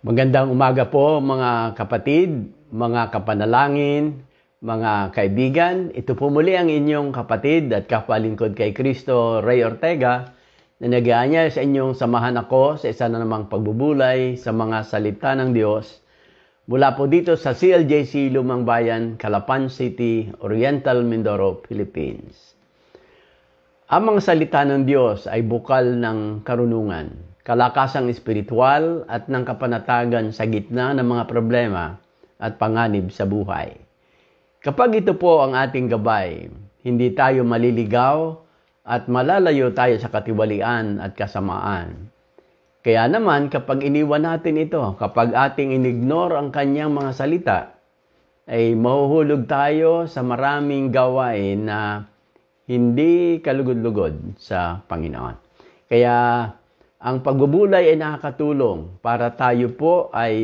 Magandang umaga po mga kapatid, mga kapanalangin, mga kaibigan. Ito po muli ang inyong kapatid at kapalingkod kay Kristo, Ray Ortega, na nag sa inyong samahan ako sa isa na namang pagbubulay sa mga salita ng Diyos mula po dito sa CLJC Lumang Bayan, Calapan City, Oriental Mindoro, Philippines. Ang mga salita ng Diyos ay bukal ng karunungan kalakasang espiritual at ng kapanatagan sa gitna ng mga problema at panganib sa buhay. Kapag ito po ang ating gabay, hindi tayo maliligaw at malalayo tayo sa katiwalian at kasamaan. Kaya naman kapag iniwan natin ito, kapag ating inignore ang kanyang mga salita, ay mahuhulog tayo sa maraming gawain na hindi kalugod-lugod sa Panginoon. Kaya ang pagbubulay ay nakakatulong para tayo po ay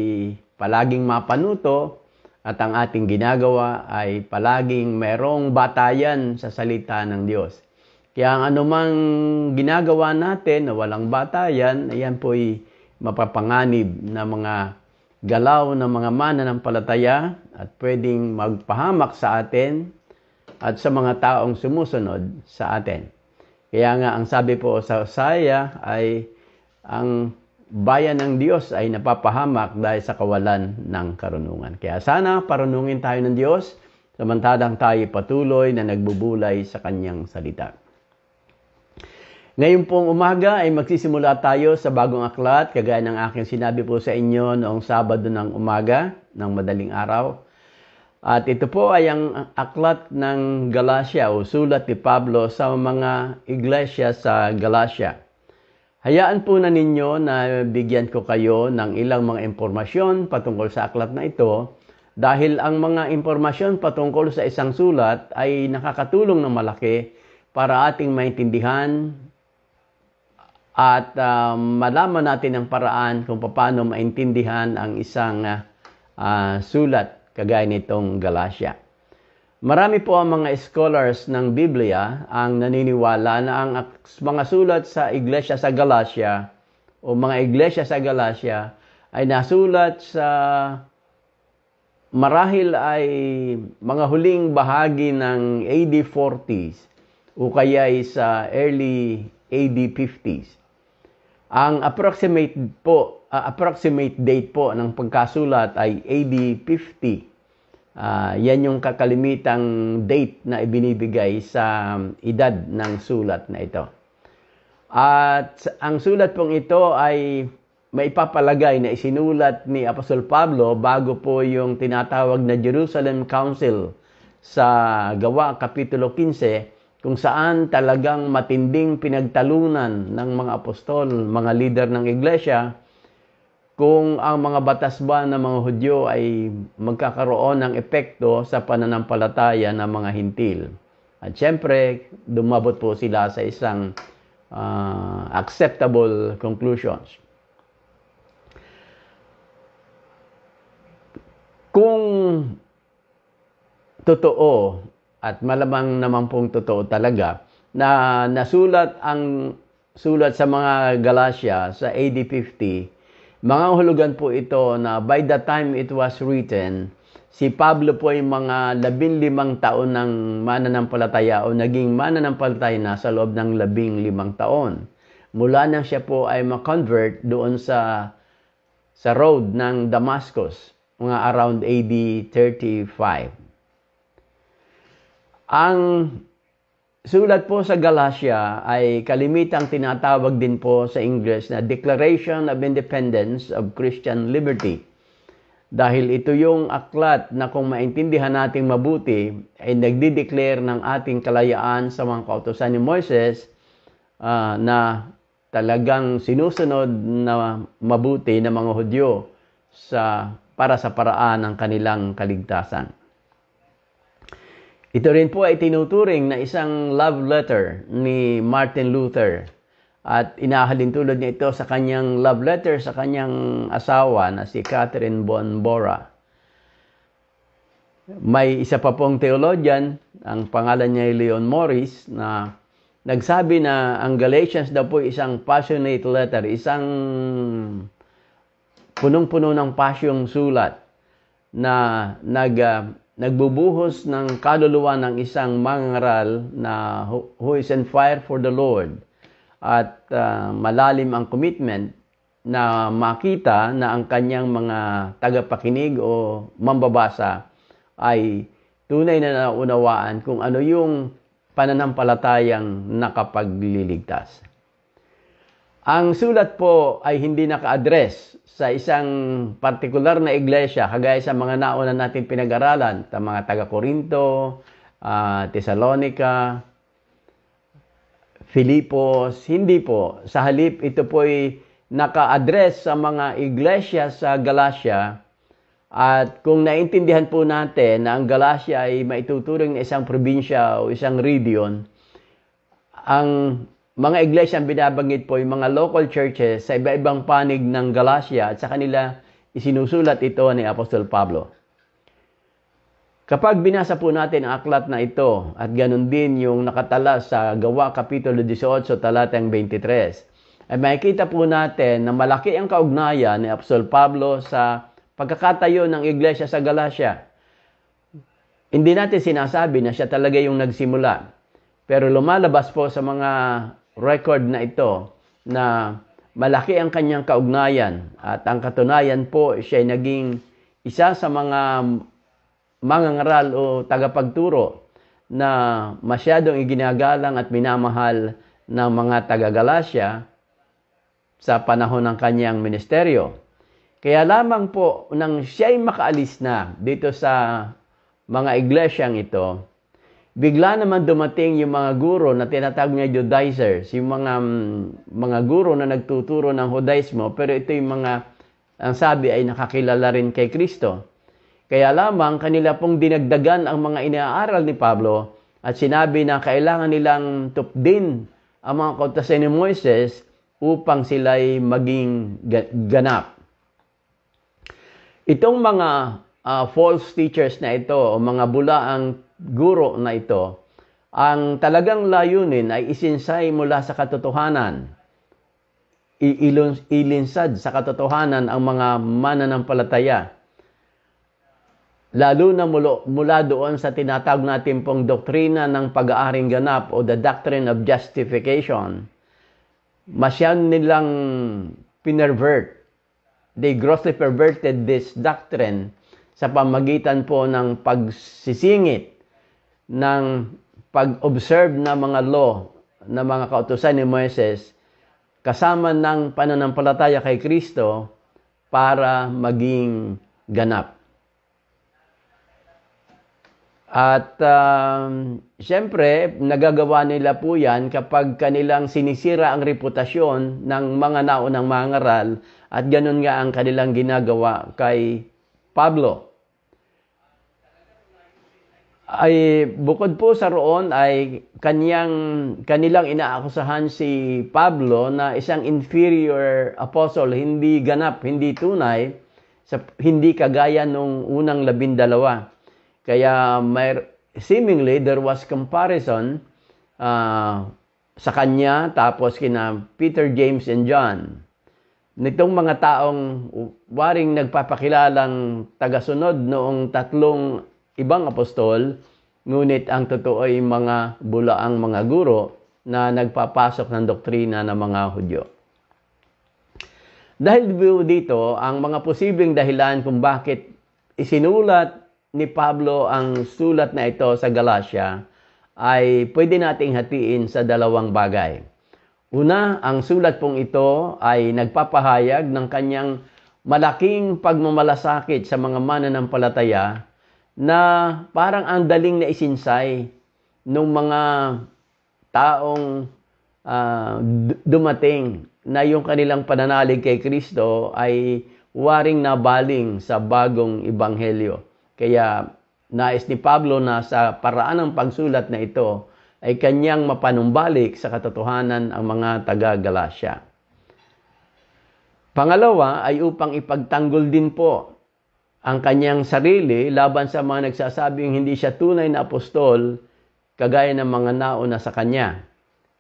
palaging mapanuto at ang ating ginagawa ay palaging merong batayan sa salita ng Diyos. Kaya ang anumang ginagawa natin na walang batayan, ayan po'y mapapanganib na mga galaw ng mga mananampalataya at pwedeng magpahamak sa atin at sa mga taong sumusunod sa atin. Kaya nga ang sabi po sa Osaya ay ang bayan ng Diyos ay napapahamak dahil sa kawalan ng karunungan. Kaya sana parunungin tayo ng Diyos samantalang tayo patuloy na nagbubulay sa Kanyang salita. Ngayon pong umaga ay magsisimula tayo sa bagong aklat, kagaya ng aking sinabi po sa inyo noong Sabado ng umaga, ng madaling araw. At ito po ay ang aklat ng Galacia o sulat ni Pablo sa mga iglesia sa Galacia. Hayaan po na ninyo na bigyan ko kayo ng ilang mga impormasyon patungkol sa aklat na ito dahil ang mga impormasyon patungkol sa isang sulat ay nakakatulong ng malaki para ating maintindihan at uh, malaman natin ang paraan kung paano maintindihan ang isang uh, uh, sulat kagaya nitong Galatia. Marami po ang mga scholars ng Biblia ang naniniwala na ang mga sulat sa iglesia sa Galacia o mga iglesia sa Galacia ay nasulat sa marahil ay mga huling bahagi ng AD 40s o kaya ay sa early AD 50s. Ang approximate po uh, approximate date po ng pagkasulat ay AD 50 Uh, yan yung kakalimitang date na ibinibigay sa um, edad ng sulat na ito. At ang sulat pong ito ay maipapalagay na isinulat ni Apostol Pablo bago po yung tinatawag na Jerusalem Council sa Gawa Kapitulo 15 kung saan talagang matinding pinagtalunan ng mga apostol, mga leader ng iglesia kung ang mga batas ba ng mga Hudyo ay magkakaroon ng epekto sa pananampalataya ng mga Hintil. At syempre, dumabot po sila sa isang uh, acceptable conclusions. Kung totoo at malamang naman pong totoo talaga na nasulat ang sulat sa mga Galatia sa AD 50 mga hulugan po ito na by the time it was written, si Pablo po ay mga labing limang taon ng mananampalataya o naging mananampalataya na sa loob ng labing limang taon. Mula nang siya po ay ma-convert doon sa sa road ng Damascus, mga around AD 35. Ang Sulat po sa Galatia ay kalimitang tinatawag din po sa English na Declaration of Independence of Christian Liberty. Dahil ito yung aklat na kung maintindihan nating mabuti ay nagdi-declare ng ating kalayaan sa mga kautosan ni Moises uh, na talagang sinusunod na mabuti ng mga Hudyo sa para sa paraan ng kanilang kaligtasan. Ito rin po ay tinuturing na isang love letter ni Martin Luther at inahalintulad niya ito sa kanyang love letter sa kanyang asawa na si Catherine von Bora. May isa pa pong theologian, ang pangalan niya ay Leon Morris, na nagsabi na ang Galatians daw po isang passionate letter, isang punong-puno ng pasyong sulat na nag uh, nagbubuhos ng kaluluwa ng isang mangaral na who is on fire for the Lord at uh, malalim ang commitment na makita na ang kanyang mga tagapakinig o mambabasa ay tunay na naunawaan kung ano yung pananampalatayang nakapagliligtas. Ang sulat po ay hindi naka-address sa isang partikular na iglesia kagaya sa mga nauna natin pinag-aralan, ta mga taga Corinto, uh, ah, Thessalonica, Filipos, hindi po. Sa halip, ito po ay naka-address sa mga iglesia sa Galacia. At kung naintindihan po natin na ang Galacia ay maituturing na isang probinsya o isang region, ang mga iglesia ang binabanggit po yung mga local churches sa iba-ibang panig ng Galacia at sa kanila isinusulat ito ni Apostol Pablo. Kapag binasa po natin ang aklat na ito at ganun din yung nakatala sa Gawa Kapitulo 18 talatang 23, ay makikita po natin na malaki ang kaugnayan ni Apostol Pablo sa pagkakatayo ng iglesia sa Galacia. Hindi natin sinasabi na siya talaga yung nagsimula. Pero lumalabas po sa mga record na ito na malaki ang kanyang kaugnayan at ang katunayan po siya naging isa sa mga mangangaral o tagapagturo na masyadong iginagalang at minamahal ng mga taga galacia sa panahon ng kanyang ministeryo. Kaya lamang po nang siya ay makaalis na dito sa mga iglesyang ito, Bigla naman dumating yung mga guro na tinatag niya Judaizer, yung mga mm, mga guro na nagtuturo ng Judaismo, pero ito yung mga ang sabi ay nakakilala rin kay Kristo. Kaya lamang kanila pong dinagdagan ang mga inaaral ni Pablo at sinabi na kailangan nilang tupdin ang mga kautas ni Moises upang sila'y maging ganap. Itong mga uh, false teachers na ito o mga bula ang guro na ito, ang talagang layunin ay isinsay mula sa katotohanan. Iilinsad sa katotohanan ang mga mananampalataya. Lalo na mula, doon sa tinatag natin pong doktrina ng pag-aaring ganap o the doctrine of justification, masyang nilang pinervert. They grossly perverted this doctrine sa pamagitan po ng pagsisingit ng pag-observe ng mga law ng mga kautusan ni Moises kasama ng pananampalataya kay Kristo para maging ganap. At um, siyempre, nagagawa nila po yan kapag kanilang sinisira ang reputasyon ng mga naunang mangaral at ganun nga ang kanilang ginagawa kay Pablo ay bukod po sa roon ay kaniyang kanilang inaakusahan si Pablo na isang inferior apostle, hindi ganap, hindi tunay, sa, hindi kagaya nung unang labindalawa. Kaya may, seemingly there was comparison uh, sa kanya tapos kina Peter, James, and John. Nitong mga taong waring nagpapakilalang tagasunod noong tatlong ibang apostol, ngunit ang totoo ay mga bulaang mga guro na nagpapasok ng doktrina ng mga Hudyo. Dahil dito, ang mga posibleng dahilan kung bakit isinulat ni Pablo ang sulat na ito sa Galatia ay pwede nating hatiin sa dalawang bagay. Una, ang sulat pong ito ay nagpapahayag ng kanyang malaking pagmamalasakit sa mga mananampalataya na parang ang daling na isinsay ng mga taong uh, dumating na yung kanilang pananalig kay Kristo ay waring nabaling sa bagong ibanghelyo. Kaya nais ni Pablo na sa paraan ng pagsulat na ito ay kanyang mapanumbalik sa katotohanan ang mga taga-Galasya. Pangalawa ay upang ipagtanggol din po ang kanyang sarili laban sa mga nagsasabing hindi siya tunay na apostol kagaya ng mga nauna sa kanya.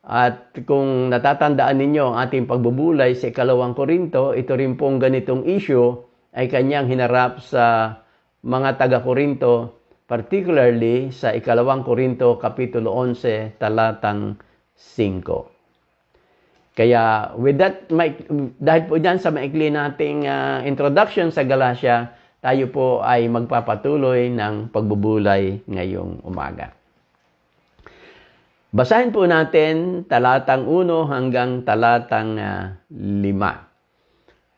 At kung natatandaan ninyo ang ating pagbubulay sa ikalawang korinto, ito rin pong ganitong issue ay kanyang hinarap sa mga taga-Korinto, particularly sa ikalawang Korinto, Kapitulo 11, talatang 5. Kaya with that, dahil po dyan sa maikli nating uh, introduction sa Galatia, tayo po ay magpapatuloy ng pagbubulay ngayong umaga. Basahin po natin talatang 1 hanggang talatang 5. Ah,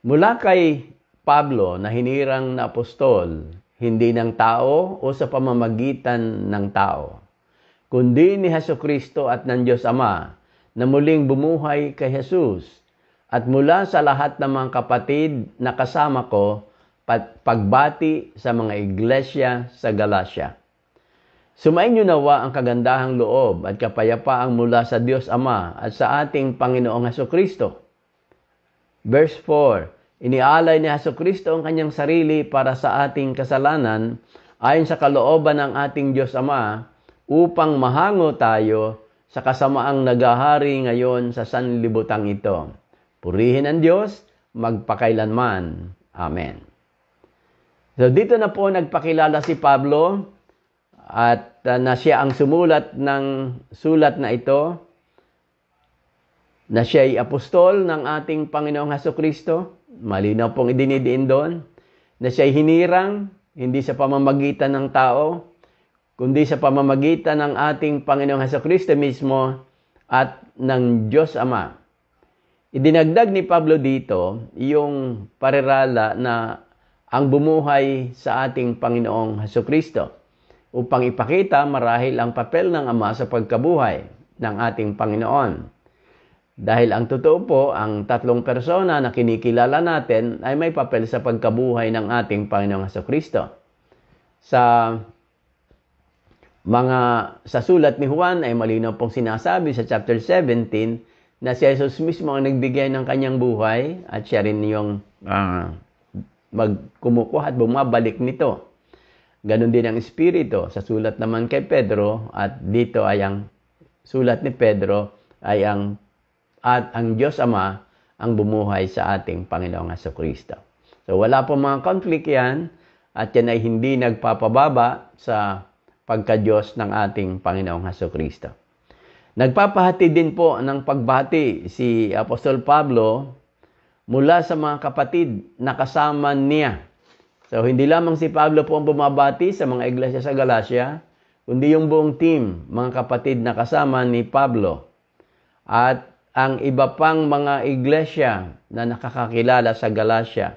mula kay Pablo na hinirang na apostol, hindi ng tao o sa pamamagitan ng tao, kundi ni Heso Kristo at ng Diyos Ama na muling bumuhay kay Jesus at mula sa lahat ng mga kapatid na kasama ko pagbati sa mga iglesia sa Galacia. Sumainyo nawa ang kagandahang loob at kapayapaang mula sa Diyos Ama at sa ating Panginoong Heso Kristo. Verse 4, Inialay ni Heso Kristo ang kanyang sarili para sa ating kasalanan ayon sa kalooban ng ating Diyos Ama upang mahango tayo sa kasamaang nagahari ngayon sa sanlibutan ito. Purihin ang Diyos magpakailanman. Amen. So dito na po nagpakilala si Pablo at uh, na siya ang sumulat ng sulat na ito na siya ay apostol ng ating Panginoong Haso Kristo. Malinaw pong idinidiin doon na siya ay hinirang hindi sa pamamagitan ng tao kundi sa pamamagitan ng ating Panginoong Haso Kristo mismo at ng Diyos Ama. Idinagdag ni Pablo dito yung parirala na ang bumuhay sa ating Panginoong Heso Kristo upang ipakita marahil ang papel ng Ama sa pagkabuhay ng ating Panginoon. Dahil ang totoo po, ang tatlong persona na kinikilala natin ay may papel sa pagkabuhay ng ating Panginoong Heso Kristo. Sa mga sa sulat ni Juan ay malinaw pong sinasabi sa chapter 17 na si Jesus mismo ang nagbigay ng kanyang buhay at siya rin yung uh, magkumukuha at bumabalik nito. Ganon din ang Espiritu. Sa sulat naman kay Pedro, at dito ay ang sulat ni Pedro, ay ang, at ang Diyos Ama ang bumuhay sa ating Panginoong Aso Kristo. So wala pong mga conflict yan at yan ay hindi nagpapababa sa pagka-Diyos ng ating Panginoong Haso Kristo. Nagpapahati din po ng pagbati si Apostol Pablo mula sa mga kapatid na kasama niya. So, hindi lamang si Pablo po ang bumabati sa mga iglesia sa Galacia, kundi yung buong team, mga kapatid na kasama ni Pablo. At ang iba pang mga iglesia na nakakakilala sa Galacia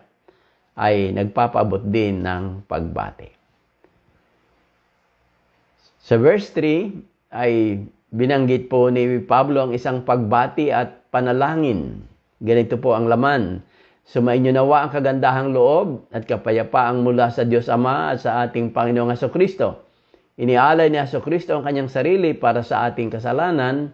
ay nagpapabot din ng pagbati. Sa verse 3 ay binanggit po ni Pablo ang isang pagbati at panalangin Ganito po ang laman. Sumainyo nawa ang kagandahang loob at kapayapaang mula sa Diyos Ama at sa ating Panginoong Aso Kristo. Inialay ni Aso Kristo ang kanyang sarili para sa ating kasalanan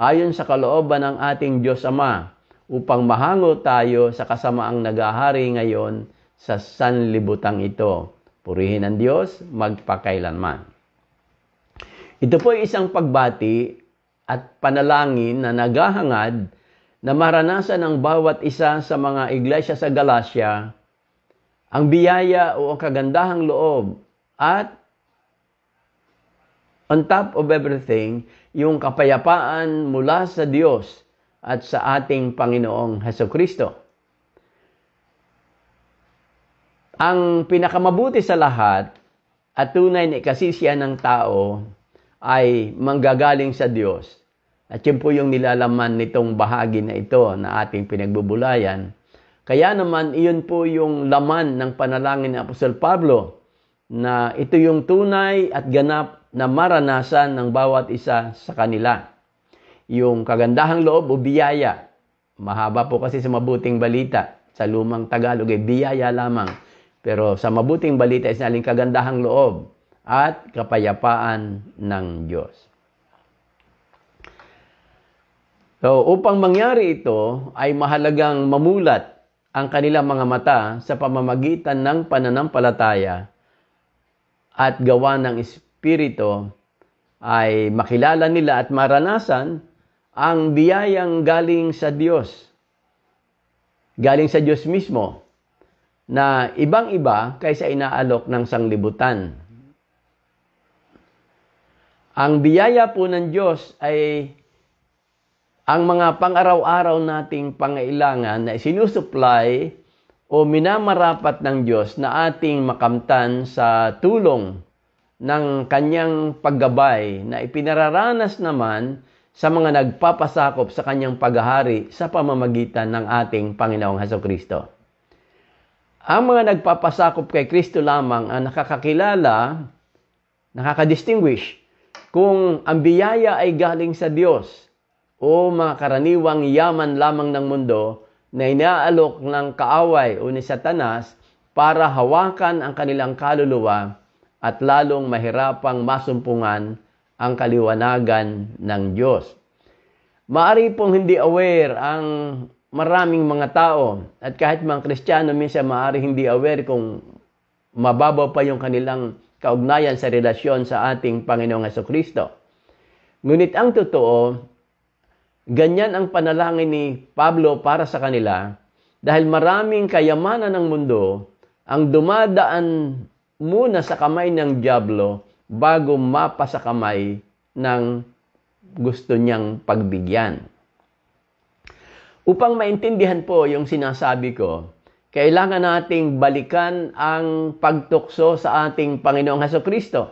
ayon sa kalooban ng ating Diyos Ama upang mahango tayo sa kasamaang nagahari ngayon sa sanlibutang ito. Purihin ang Diyos magpakailanman. Ito po ay isang pagbati at panalangin na naghahangad na maranasan ng bawat isa sa mga iglesia sa Galacia ang biyaya o ang kagandahang loob at on top of everything, yung kapayapaan mula sa Diyos at sa ating Panginoong Heso Kristo. Ang pinakamabuti sa lahat at tunay na ikasisiyan ng tao ay manggagaling sa Diyos at yun po yung nilalaman nitong bahagi na ito na ating pinagbubulayan. Kaya naman, iyon po yung laman ng panalangin ni Apostol Pablo na ito yung tunay at ganap na maranasan ng bawat isa sa kanila. Yung kagandahang loob o biyaya. Mahaba po kasi sa mabuting balita. Sa lumang Tagalog ay biyaya lamang. Pero sa mabuting balita ay sinaling kagandahang loob at kapayapaan ng Diyos. So, upang mangyari ito, ay mahalagang mamulat ang kanilang mga mata sa pamamagitan ng pananampalataya at gawa ng Espiritu ay makilala nila at maranasan ang biyayang galing sa Diyos. Galing sa Diyos mismo na ibang-iba kaysa inaalok ng sanglibutan. Ang biyaya po ng Diyos ay ang mga pang-araw-araw nating pangailangan na sinusupply o minamarapat ng Diyos na ating makamtan sa tulong ng kanyang paggabay na ipinararanas naman sa mga nagpapasakop sa kanyang paghahari sa pamamagitan ng ating Panginoong Heso Kristo. Ang mga nagpapasakop kay Kristo lamang ang nakakakilala, nakakadistinguish kung ang biyaya ay galing sa Diyos o makaraniwang yaman lamang ng mundo na inaalok ng kaaway o ni Satanas para hawakan ang kanilang kaluluwa at lalong mahirapang masumpungan ang kaliwanagan ng Diyos. Maari pong hindi aware ang maraming mga tao at kahit mga Kristiyano minsan maari hindi aware kung mababaw pa yung kanilang kaugnayan sa relasyon sa ating Panginoong Kristo. Ngunit ang totoo, Ganyan ang panalangin ni Pablo para sa kanila dahil maraming kayamanan ng mundo ang dumadaan muna sa kamay ng Diablo bago mapa sa kamay ng gusto niyang pagbigyan. Upang maintindihan po yung sinasabi ko, kailangan nating balikan ang pagtukso sa ating Panginoong Heso Kristo.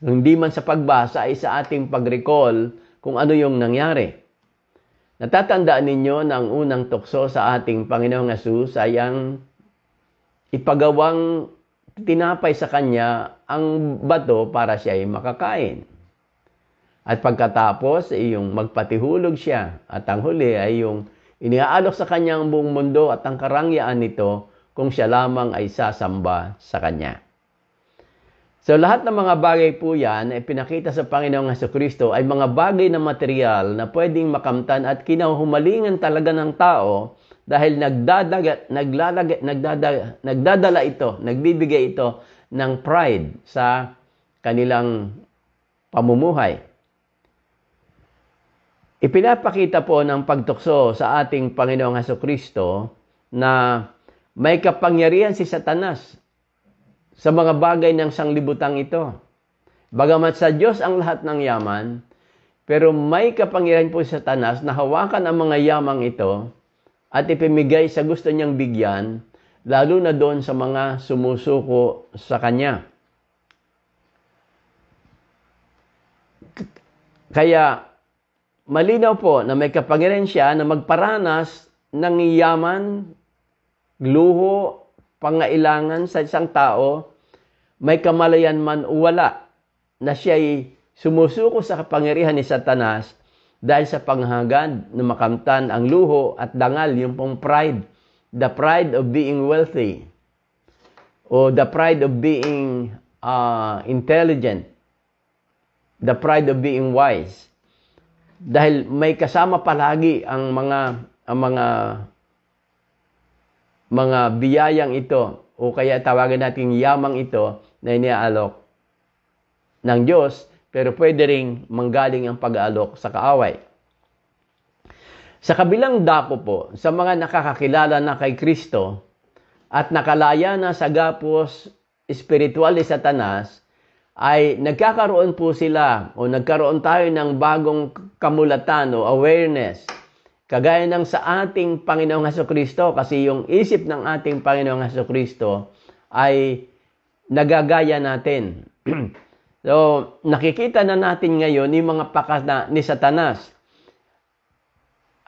Hindi man sa pagbasa ay sa ating pag-recall kung ano yung nangyari. Natatandaan ninyo na ang unang tukso sa ating Panginoong Yesus ay ang ipagawang tinapay sa kanya ang bato para siya ay makakain. At pagkatapos, ay yung magpatihulog siya. At ang huli ay yung iniaalok sa kanya ang buong mundo at ang karangyaan nito kung siya lamang ay sasamba sa kanya. So lahat ng mga bagay po yan na eh, ipinakita sa Panginoong Heso Kristo ay mga bagay na material na pwedeng makamtan at kinahumalingan talaga ng tao dahil nagdadaga, naglalaga, nagdadaga, nagdadala ito, nagbibigay ito ng pride sa kanilang pamumuhay. Ipinapakita po ng pagtukso sa ating Panginoong Heso Kristo na may kapangyarihan si Satanas sa mga bagay ng sanglibutang ito. Bagamat sa Diyos ang lahat ng yaman, pero may kapangyarihan po si Satanas na hawakan ang mga yamang ito at ipimigay sa gusto niyang bigyan, lalo na doon sa mga sumusuko sa Kanya. Kaya, malinaw po na may kapangyarihan siya na magparanas ng yaman, luho, pangailangan sa isang tao may kamalayan man o wala, na siya'y sumusuko sa kapangyarihan ni Satanas dahil sa panghagad na makamtan ang luho at dangal, yung pong pride, the pride of being wealthy, o the pride of being uh, intelligent, the pride of being wise. Dahil may kasama palagi ang mga ang mga mga biyayang ito o kaya tawagan natin yamang ito na iniaalok ng Diyos, pero pwede ring manggaling ang pag-aalok sa kaaway. Sa kabilang dako po, sa mga nakakakilala na kay Kristo at nakalaya na sa gapos espiritual ni Satanas, ay nagkakaroon po sila o nagkaroon tayo ng bagong kamulatan o awareness Kagaya ng sa ating Panginoong Heso Kristo, kasi yung isip ng ating Panginoong Heso Kristo ay nagagaya natin. so, nakikita na natin ngayon yung mga pakas na, ni Satanas.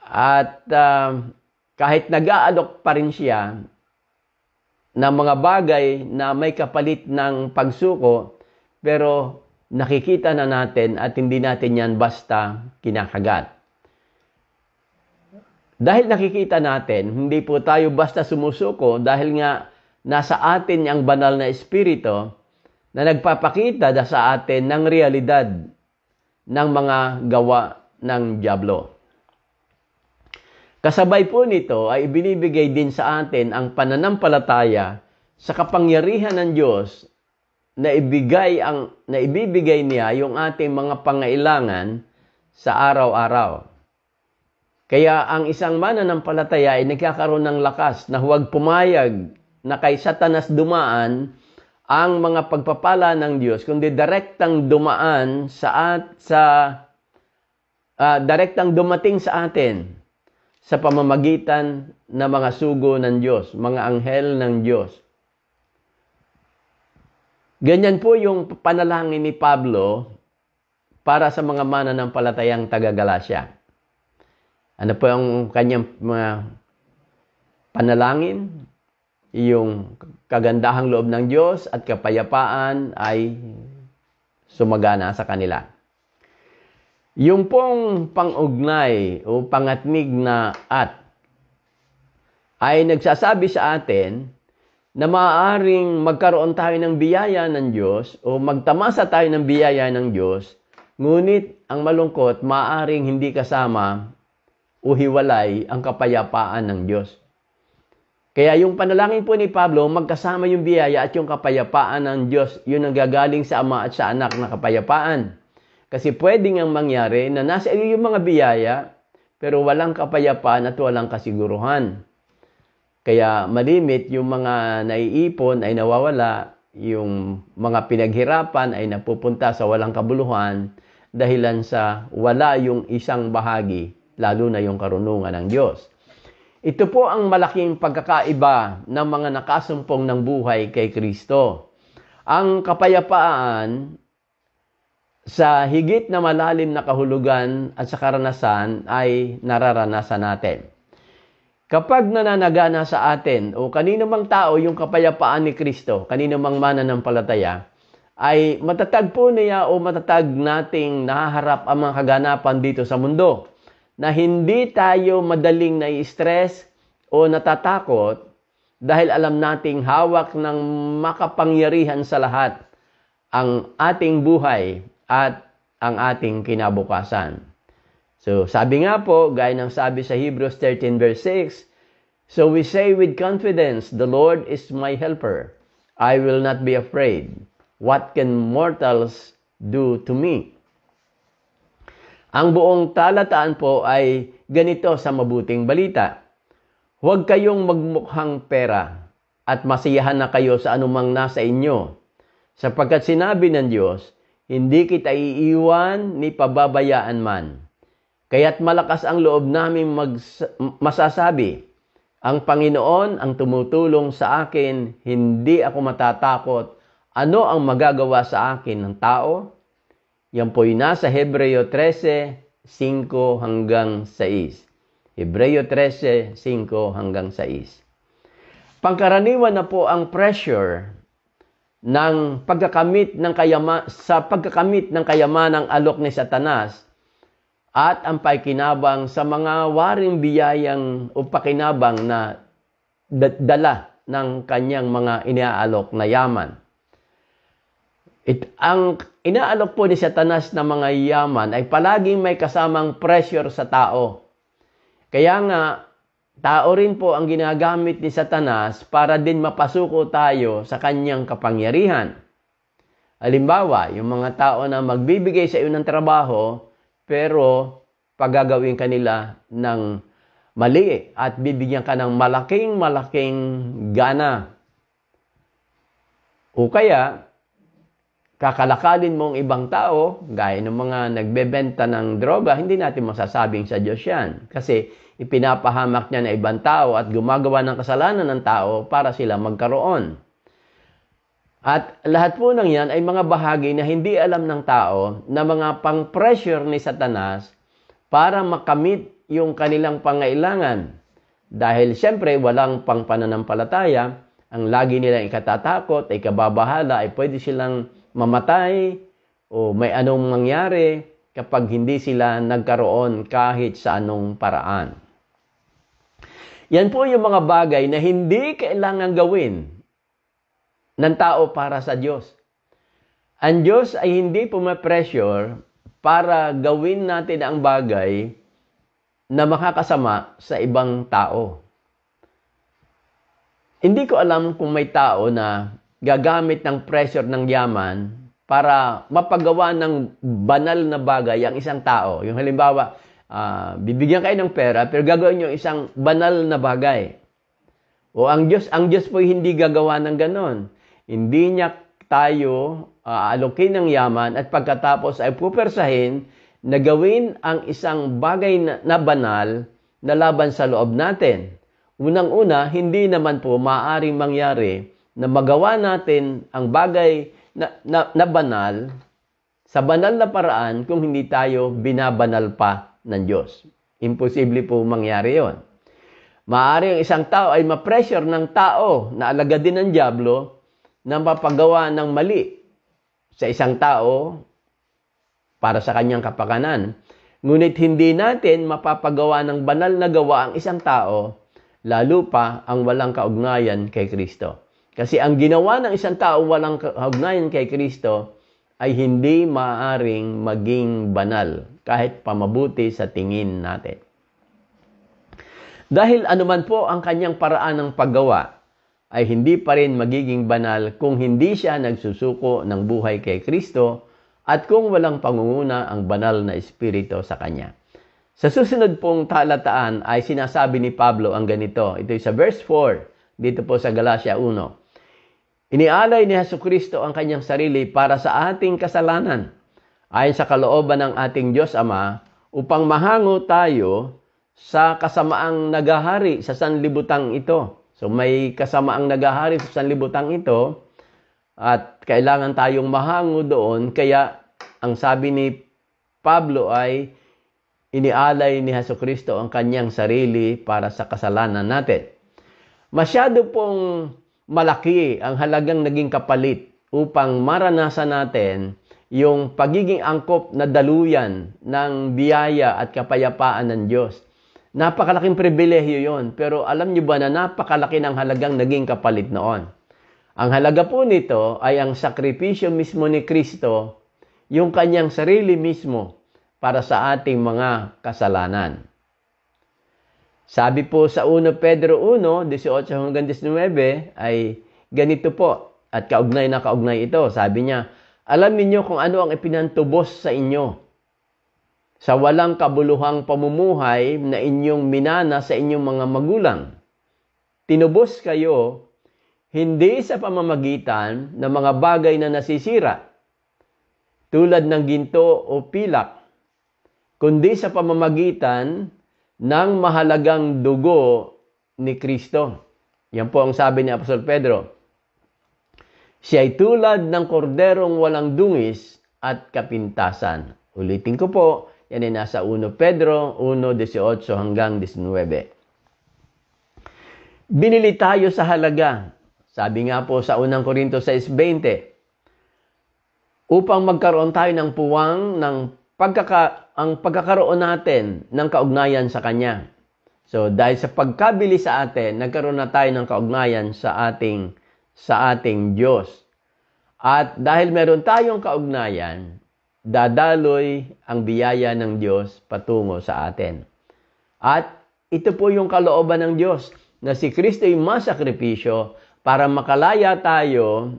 At uh, kahit nag-aalok pa rin siya ng mga bagay na may kapalit ng pagsuko, pero nakikita na natin at hindi natin yan basta kinakagat. Dahil nakikita natin, hindi po tayo basta sumusuko dahil nga nasa atin ang banal na espiritu na nagpapakita na sa atin ng realidad ng mga gawa ng Diablo. Kasabay po nito ay ibinibigay din sa atin ang pananampalataya sa kapangyarihan ng Diyos na ibigay ang na ibibigay niya yung ating mga pangailangan sa araw-araw. Kaya ang isang mananampalataya ay nagkakaroon ng lakas na huwag pumayag na kay Satanas dumaan ang mga pagpapala ng Diyos, kundi direktang dumaan sa at sa uh, direktang dumating sa atin sa pamamagitan ng mga sugo ng Diyos, mga anghel ng Diyos. Ganyan po yung panalangin ni Pablo para sa mga mananampalatayang taga-Galasya. Ano po ang kanyang mga panalangin? Yung kagandahang loob ng Diyos at kapayapaan ay sumagana sa kanila. Yung pong pangugnay o pangatnig na at ay nagsasabi sa atin na maaaring magkaroon tayo ng biyaya ng Diyos o magtamasa tayo ng biyaya ng Diyos, ngunit ang malungkot maaaring hindi kasama o hiwalay ang kapayapaan ng Diyos. Kaya yung panalangin po ni Pablo, magkasama yung biyaya at yung kapayapaan ng Diyos, yun ang gagaling sa ama at sa anak na kapayapaan. Kasi pwedeng nga mangyari na nasa iyo yung mga biyaya, pero walang kapayapaan at walang kasiguruhan. Kaya malimit yung mga naiipon ay nawawala, yung mga pinaghirapan ay napupunta sa walang kabuluhan dahilan sa wala yung isang bahagi lalo na yung karunungan ng Diyos. Ito po ang malaking pagkakaiba ng mga nakasumpong ng buhay kay Kristo. Ang kapayapaan sa higit na malalim na kahulugan at sa karanasan ay nararanasan natin. Kapag nananagana sa atin o kanino mang tao yung kapayapaan ni Kristo, kanino mang palataya, ay matatag po niya o matatag nating nahaharap ang mga kaganapan dito sa mundo na hindi tayo madaling nai-stress o natatakot dahil alam nating hawak ng makapangyarihan sa lahat ang ating buhay at ang ating kinabukasan. So, sabi nga po, gaya ng sabi sa Hebrews 13 verse 6, So we say with confidence, The Lord is my helper. I will not be afraid. What can mortals do to me? Ang buong talataan po ay ganito sa mabuting balita. Huwag kayong magmukhang pera at masiyahan na kayo sa anumang nasa inyo. Sapagkat sinabi ng Diyos, hindi kita iiwan ni pababayaan man. Kaya't malakas ang loob namin mags- masasabi, ang Panginoon ang tumutulong sa akin, hindi ako matatakot. Ano ang magagawa sa akin ng tao? Yan po yung nasa Hebreo 13, 5 hanggang 6. Hebreo 13, 5 hanggang 6. Pangkaraniwan na po ang pressure ng pagkakamit ng kayama, sa pagkakamit ng ng alok ni Satanas at ang pakinabang sa mga waring biyayang o pakinabang na dala ng kanyang mga inaalok na yaman. It, ang Inaalok po ni Satanas na mga yaman ay palaging may kasamang pressure sa tao. Kaya nga, tao rin po ang ginagamit ni Satanas para din mapasuko tayo sa kanyang kapangyarihan. Halimbawa, yung mga tao na magbibigay sa iyo ng trabaho, pero paggagawin kanila ng mali at bibigyan ka ng malaking malaking gana. O kaya, kakalakalin mo ang ibang tao, gaya ng mga nagbebenta ng droga, hindi natin masasabing sa Diyos yan. Kasi ipinapahamak niya na ibang tao at gumagawa ng kasalanan ng tao para sila magkaroon. At lahat po ng yan ay mga bahagi na hindi alam ng tao na mga pang-pressure ni Satanas para makamit yung kanilang pangailangan. Dahil siyempre walang pang pananampalataya, ang lagi nilang ikatatakot, ay kababahala, ay pwede silang mamatay o may anong mangyari kapag hindi sila nagkaroon kahit sa anong paraan. Yan po yung mga bagay na hindi kailangan gawin ng tao para sa Diyos. Ang Diyos ay hindi pumapressure para gawin natin ang bagay na makakasama sa ibang tao. Hindi ko alam kung may tao na gagamit ng pressure ng yaman para mapagawa ng banal na bagay ang isang tao. Yung halimbawa, uh, bibigyan kayo ng pera pero gagawin niyo isang banal na bagay. O ang Diyos, ang Diyos po hindi gagawa ng ganon. Hindi niya tayo aalukin ah, uh, ng yaman at pagkatapos ay pupersahin na gawin ang isang bagay na, na banal na laban sa loob natin. Unang-una, hindi naman po maaaring mangyari na magawa natin ang bagay na, na, na banal sa banal na paraan kung hindi tayo binabanal pa ng Diyos. Imposible po mangyari yon. Maari ang isang tao ay ma-pressure ng tao na alaga din ng Diablo na mapagawa ng mali sa isang tao para sa kanyang kapakanan. Ngunit hindi natin mapapagawa ng banal na gawa ang isang tao, lalo pa ang walang kaugnayan kay Kristo. Kasi ang ginawa ng isang tao walang kaugnayan kay Kristo ay hindi maaring maging banal kahit pamabuti sa tingin natin. Dahil anuman po ang kanyang paraan ng paggawa ay hindi pa rin magiging banal kung hindi siya nagsusuko ng buhay kay Kristo at kung walang pangunguna ang banal na Espiritu sa kanya. Sa susunod pong talataan ay sinasabi ni Pablo ang ganito. Ito sa verse 4 dito po sa Galatia 1. Inialay ni Heso Kristo ang kanyang sarili para sa ating kasalanan ayon sa kalooban ng ating Diyos Ama upang mahango tayo sa kasamaang nagahari sa sanlibutang ito. So may kasamaang nagahari sa sanlibutang ito at kailangan tayong mahango doon kaya ang sabi ni Pablo ay inialay ni Heso Kristo ang kanyang sarili para sa kasalanan natin. Masyado pong malaki ang halagang naging kapalit upang maranasan natin yung pagiging angkop na daluyan ng biyaya at kapayapaan ng Diyos. Napakalaking pribilehyo yon pero alam nyo ba na napakalaki ng halagang naging kapalit noon. Ang halaga po nito ay ang sakripisyo mismo ni Kristo, yung kanyang sarili mismo para sa ating mga kasalanan. Sabi po sa 1 Pedro 1, 18 hanggang 19 ay ganito po at kaugnay na kaugnay ito. Sabi niya, alam niyo kung ano ang ipinantubos sa inyo sa walang kabuluhang pamumuhay na inyong minana sa inyong mga magulang. Tinubos kayo hindi sa pamamagitan ng mga bagay na nasisira tulad ng ginto o pilak, kundi sa pamamagitan ng mahalagang dugo ni Kristo. Yan po ang sabi ni Apostol Pedro. Siya ay tulad ng korderong walang dungis at kapintasan. Ulitin ko po, yan ay nasa 1 Pedro 1.18 hanggang 19. Binili tayo sa halaga. Sabi nga po sa 1 Korinto 6.20, upang magkaroon tayo ng puwang ng pagkaka ang pagkakaroon natin ng kaugnayan sa Kanya. So, dahil sa pagkabili sa atin, nagkaroon na tayo ng kaugnayan sa ating, sa ating Diyos. At dahil meron tayong kaugnayan, dadaloy ang biyaya ng Diyos patungo sa atin. At ito po yung kalooban ng Diyos na si Kristo ay masakripisyo para makalaya tayo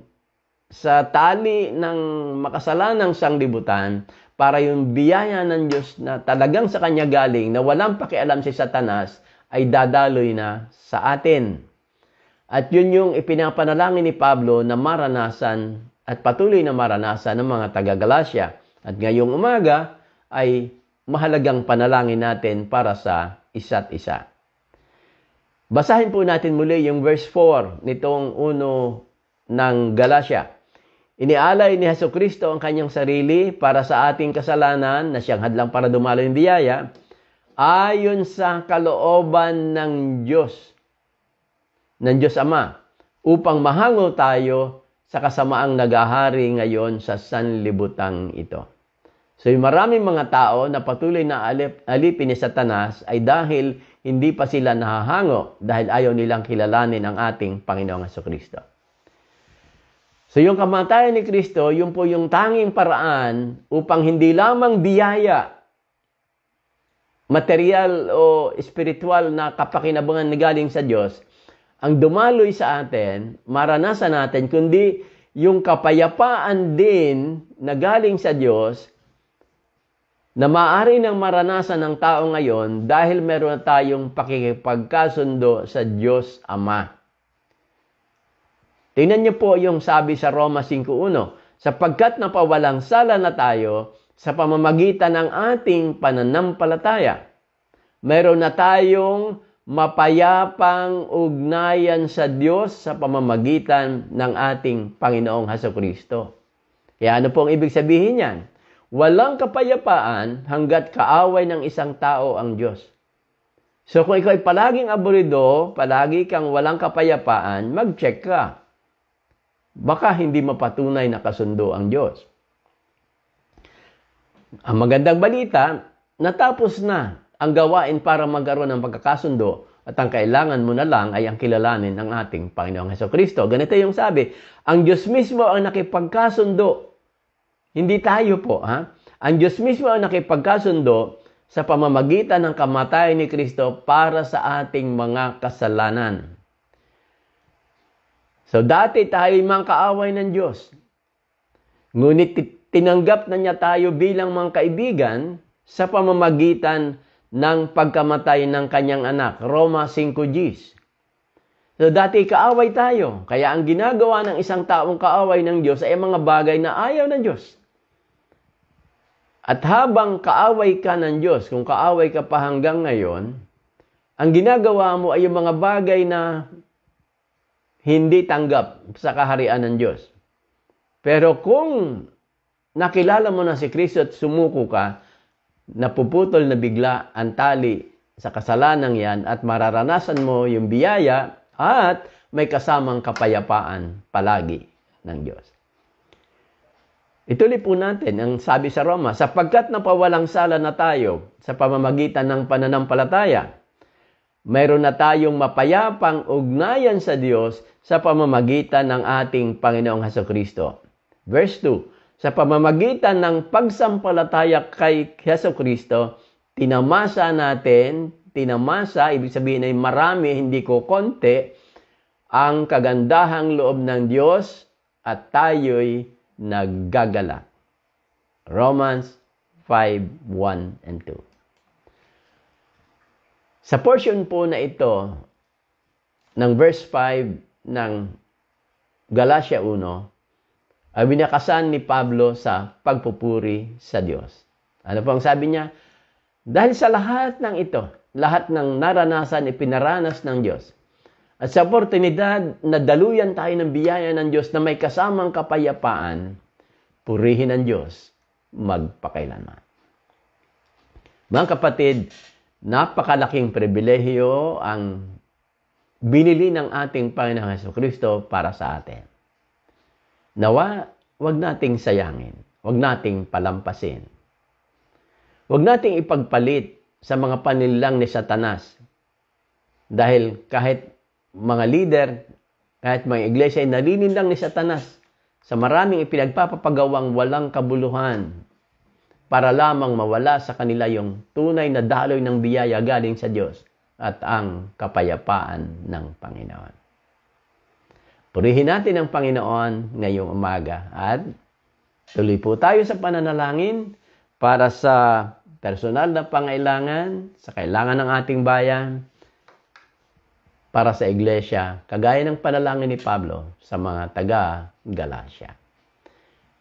sa tali ng makasalanang sanglibutan para yung biyaya ng Diyos na talagang sa Kanya galing, na walang pakialam si Satanas, ay dadaloy na sa atin. At yun yung ipinapanalangin ni Pablo na maranasan at patuloy na maranasan ng mga taga-Galacia. At ngayong umaga ay mahalagang panalangin natin para sa isa't isa. Basahin po natin muli yung verse 4 nitong uno ng Galacia. Inialay ni Heso Kristo ang kanyang sarili para sa ating kasalanan na siyang hadlang para dumalo ng biyaya ayon sa kalooban ng Diyos, ng Diyos Ama, upang mahango tayo sa kasamaang nagahari ngayon sa sanlibutang ito. So yung maraming mga tao na patuloy na alip, alipin ni Satanas ay dahil hindi pa sila nahahango dahil ayaw nilang kilalanin ang ating Panginoong Kristo. So yung kamatayan ni Kristo, yun po yung tanging paraan upang hindi lamang biyaya, material o spiritual na kapakinabangan na galing sa Diyos, ang dumaloy sa atin, maranasan natin, kundi yung kapayapaan din na galing sa Diyos na maaari nang maranasan ng tao ngayon dahil meron tayong pakikipagkasundo sa Diyos Ama. Tingnan niyo po yung sabi sa Roma 5.1, sapagkat napawalang sala na tayo sa pamamagitan ng ating pananampalataya. Mayroon na tayong mapayapang ugnayan sa Diyos sa pamamagitan ng ating Panginoong Haso Kristo. Kaya ano pong ibig sabihin yan? Walang kapayapaan hanggat kaaway ng isang tao ang Diyos. So kung ikaw ay palaging aburido, palagi kang walang kapayapaan, mag-check ka baka hindi mapatunay na kasundo ang Diyos. Ang magandang balita, natapos na ang gawain para magkaroon ng pagkakasundo at ang kailangan mo na lang ay ang kilalanin ng ating Panginoong Heso Kristo. Ganito yung sabi, ang Diyos mismo ang nakipagkasundo. Hindi tayo po, ha? Ang Diyos mismo ang nakipagkasundo sa pamamagitan ng kamatayan ni Kristo para sa ating mga kasalanan. So dati tayo mga kaaway ng Diyos. Ngunit tinanggap na niya tayo bilang mga kaibigan sa pamamagitan ng pagkamatay ng kanyang anak. Roma 5.10 So dati kaaway tayo. Kaya ang ginagawa ng isang taong kaaway ng Diyos ay mga bagay na ayaw ng Diyos. At habang kaaway ka ng Diyos, kung kaaway ka pa hanggang ngayon, ang ginagawa mo ay yung mga bagay na hindi tanggap sa kaharian ng Diyos. Pero kung nakilala mo na si Kristo at sumuko ka, napuputol na bigla ang tali sa kasalanan yan at mararanasan mo yung biyaya at may kasamang kapayapaan palagi ng Diyos. Ituloy po natin ang sabi sa Roma, sapagkat napawalang sala na tayo sa pamamagitan ng pananampalataya, Meron na tayong mapayapang ugnayan sa Diyos sa pamamagitan ng ating Panginoong Heso Kristo. Verse 2, Sa pamamagitan ng pagsampalataya kay Heso Kristo, tinamasa natin, tinamasa, ibig sabihin ay marami, hindi ko konti, ang kagandahang loob ng Diyos at tayo'y naggagala. Romans 5, 1 and 2. Sa portion po na ito ng verse 5 ng Galatia 1 ay binakasan ni Pablo sa pagpupuri sa Diyos. Ano po ang sabi niya? Dahil sa lahat ng ito, lahat ng naranasan, ipinaranas ng Diyos. At sa oportunidad na daluyan tayo ng biyaya ng Diyos na may kasamang kapayapaan, purihin ang Diyos magpakailanman. Mga kapatid, Napakalaking pribilehiyo ang binili ng ating Panginoong Heso Kristo para sa atin. Nawa, wag nating sayangin. Wag nating palampasin. Wag nating ipagpalit sa mga panilang ni Satanas. Dahil kahit mga leader, kahit mga iglesia ay nalinilang ni Satanas sa maraming ipinagpapagawang walang kabuluhan, para lamang mawala sa kanila yung tunay na daloy ng biyaya galing sa Diyos at ang kapayapaan ng Panginoon. Purihin natin ang Panginoon ngayong umaga at tuloy po tayo sa pananalangin para sa personal na pangailangan, sa kailangan ng ating bayan, para sa iglesia, kagaya ng panalangin ni Pablo sa mga taga-Galacia.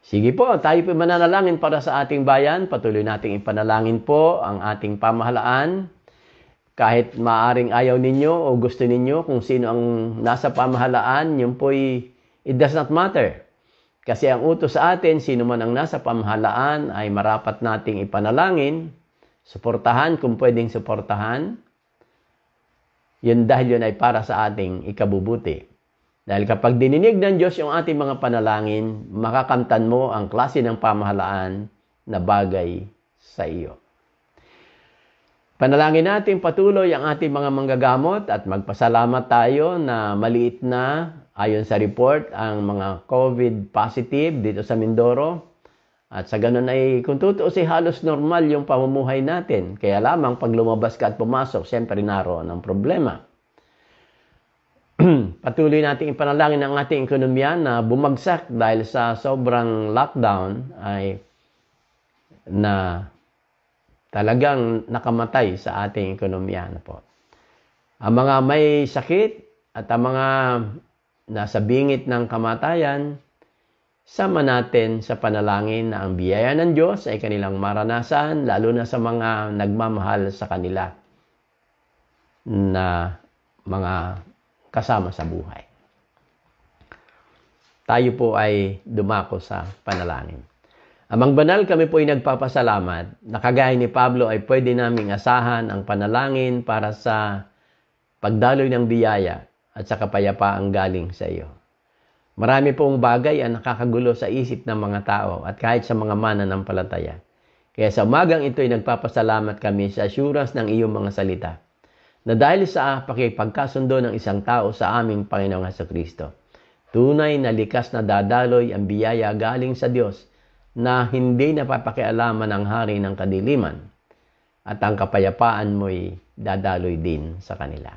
Sige po, tayo po mananalangin para sa ating bayan. Patuloy nating ipanalangin po ang ating pamahalaan. Kahit maaring ayaw ninyo o gusto ninyo kung sino ang nasa pamahalaan, yun po'y it does not matter. Kasi ang utos sa atin, sino man ang nasa pamahalaan ay marapat nating ipanalangin, suportahan kung pwedeng suportahan. Yun dahil yun ay para sa ating ikabubuti. Dahil kapag dininig ng Diyos yung ating mga panalangin, makakamtan mo ang klase ng pamahalaan na bagay sa iyo. Panalangin natin patuloy ang ating mga manggagamot at magpasalamat tayo na maliit na ayon sa report ang mga COVID positive dito sa Mindoro. At sa ganun ay kung totoo si halos normal yung pamumuhay natin. Kaya lamang pag lumabas ka at pumasok, siyempre naroon ang problema. patuloy nating ipanalangin ang ating ekonomiya na bumagsak dahil sa sobrang lockdown ay na talagang nakamatay sa ating ekonomiya na po. Ang mga may sakit at ang mga nasa bingit ng kamatayan, sama natin sa panalangin na ang biyaya ng Diyos ay kanilang maranasan, lalo na sa mga nagmamahal sa kanila na mga kasama sa buhay. Tayo po ay dumako sa panalangin. Amang banal, kami po ay nagpapasalamat na kagaya ni Pablo ay pwede naming asahan ang panalangin para sa pagdaloy ng biyaya at sa kapayapaang galing sa iyo. Marami pong bagay ang nakakagulo sa isip ng mga tao at kahit sa mga mananampalataya. Kaya sa umagang ito ay nagpapasalamat kami sa assurance ng iyong mga salita na dahil sa pakipagkasundo ng isang tao sa aming Panginoong Heso Kristo, tunay na likas na dadaloy ang biyaya galing sa Diyos na hindi napapakialaman ng hari ng kadiliman at ang kapayapaan mo'y dadaloy din sa kanila.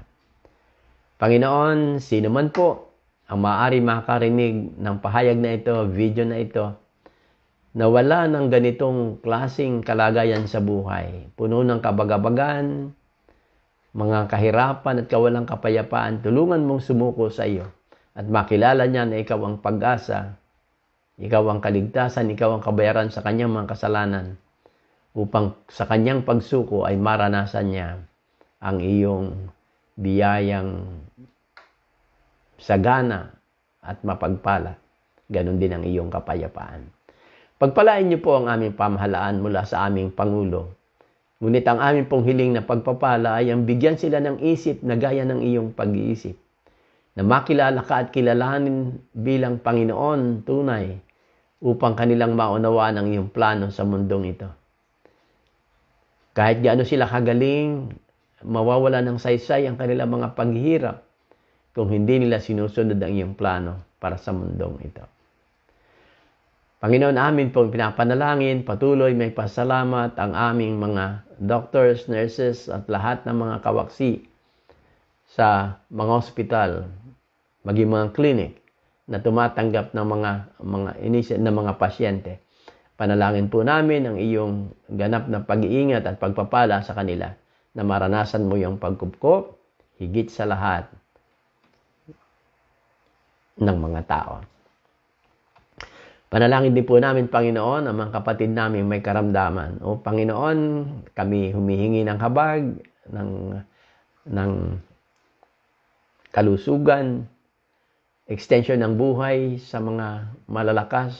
Panginoon, sino man po ang maaari makarinig ng pahayag na ito, video na ito, na wala ng ganitong klasing kalagayan sa buhay, puno ng kabagabagan, mga kahirapan at kawalang kapayapaan, tulungan mong sumuko sa iyo at makilala niya na ikaw ang pag-asa, ikaw ang kaligtasan, ikaw ang kabayaran sa kanyang mga kasalanan upang sa kanyang pagsuko ay maranasan niya ang iyong biyayang sagana at mapagpala. Ganon din ang iyong kapayapaan. Pagpalain niyo po ang aming pamahalaan mula sa aming Pangulo Ngunit ang aming pong hiling na pagpapala ay ang bigyan sila ng isip na gaya ng iyong pag-iisip, na makilala ka at kilalanin bilang Panginoon tunay upang kanilang maunawaan ang iyong plano sa mundong ito. Kahit gaano sila kagaling, mawawala ng saysay ang kanilang mga paghihirap kung hindi nila sinusunod ang iyong plano para sa mundong ito. Panginoon amin pong pinapanalangin, patuloy may pasalamat ang aming mga doctors, nurses at lahat ng mga kawaksi sa mga ospital, maging mga clinic na tumatanggap ng mga mga inisip ng mga pasyente. Panalangin po namin ang iyong ganap na pag-iingat at pagpapala sa kanila na maranasan mo yung pagkupkop higit sa lahat ng mga tao. Manalangin din po namin, Panginoon, ang mga kapatid namin may karamdaman. O Panginoon, kami humihingi ng habag, ng, ng kalusugan, extension ng buhay sa mga malalakas.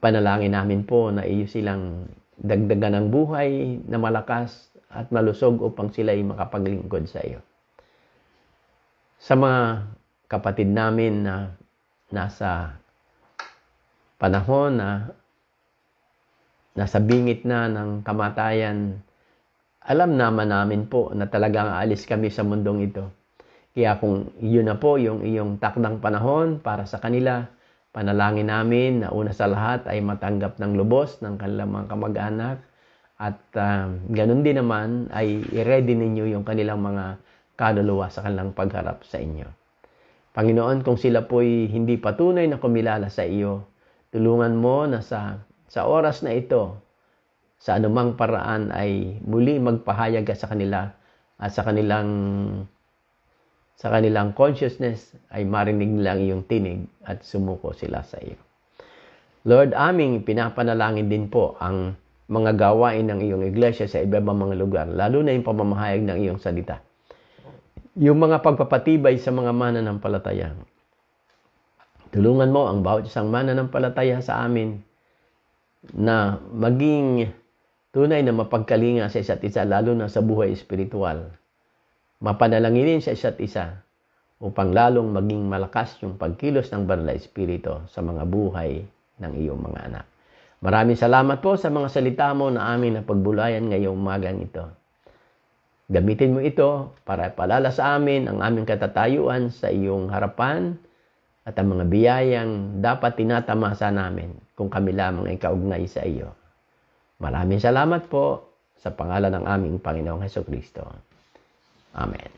Panalangin namin po na iyo silang dagdagan ng buhay na malakas at malusog upang sila ay makapaglingkod sa iyo. Sa mga kapatid namin na nasa panahon na nasa bingit na ng kamatayan, alam naman namin po na talagang aalis kami sa mundong ito. Kaya kung iyon na po yung iyong takdang panahon para sa kanila, panalangin namin na una sa lahat ay matanggap ng lubos ng kanilang mga kamag-anak at uh, ganun din naman ay i-ready ninyo yung kanilang mga kaluluwa sa kanilang pagharap sa inyo. Panginoon, kung sila po'y hindi patunay na kumilala sa iyo, tulungan mo na sa, sa oras na ito, sa anumang paraan ay muli magpahayag ka sa kanila at sa kanilang sa kanilang consciousness ay marinig lang iyong tinig at sumuko sila sa iyo. Lord, aming pinapanalangin din po ang mga gawain ng iyong iglesia sa iba mga lugar, lalo na yung pamamahayag ng iyong salita yung mga pagpapatibay sa mga mananampalataya. Tulungan mo ang bawat isang mananampalataya sa amin na maging tunay na mapagkalinga sa isa't isa, lalo na sa buhay espiritual. Mapanalanginin sa isa't isa upang lalong maging malakas yung pagkilos ng Banal Espiritu sa mga buhay ng iyong mga anak. Maraming salamat po sa mga salita mo na amin na pagbulayan ngayong umagang ito. Gamitin mo ito para palala sa amin ang aming katatayuan sa iyong harapan at ang mga biyayang dapat tinatamasa namin kung kami lamang ay kaugnay sa iyo. Maraming salamat po sa pangalan ng aming Panginoong Heso Kristo. Amen.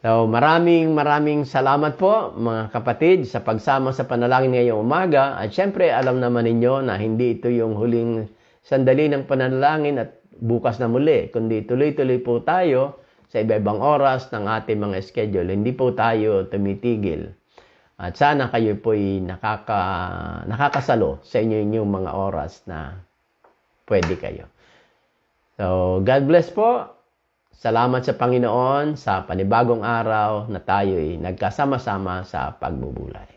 So, maraming maraming salamat po mga kapatid sa pagsama sa panalangin ngayong umaga. At syempre, alam naman ninyo na hindi ito yung huling sandali ng panalangin at bukas na muli, kundi tuloy-tuloy po tayo sa iba-ibang oras ng ating mga schedule. Hindi po tayo tumitigil. At sana kayo po'y nakaka, nakakasalo sa inyo inyong mga oras na pwede kayo. So, God bless po. Salamat sa Panginoon sa panibagong araw na tayo'y nagkasama-sama sa pagbubulay.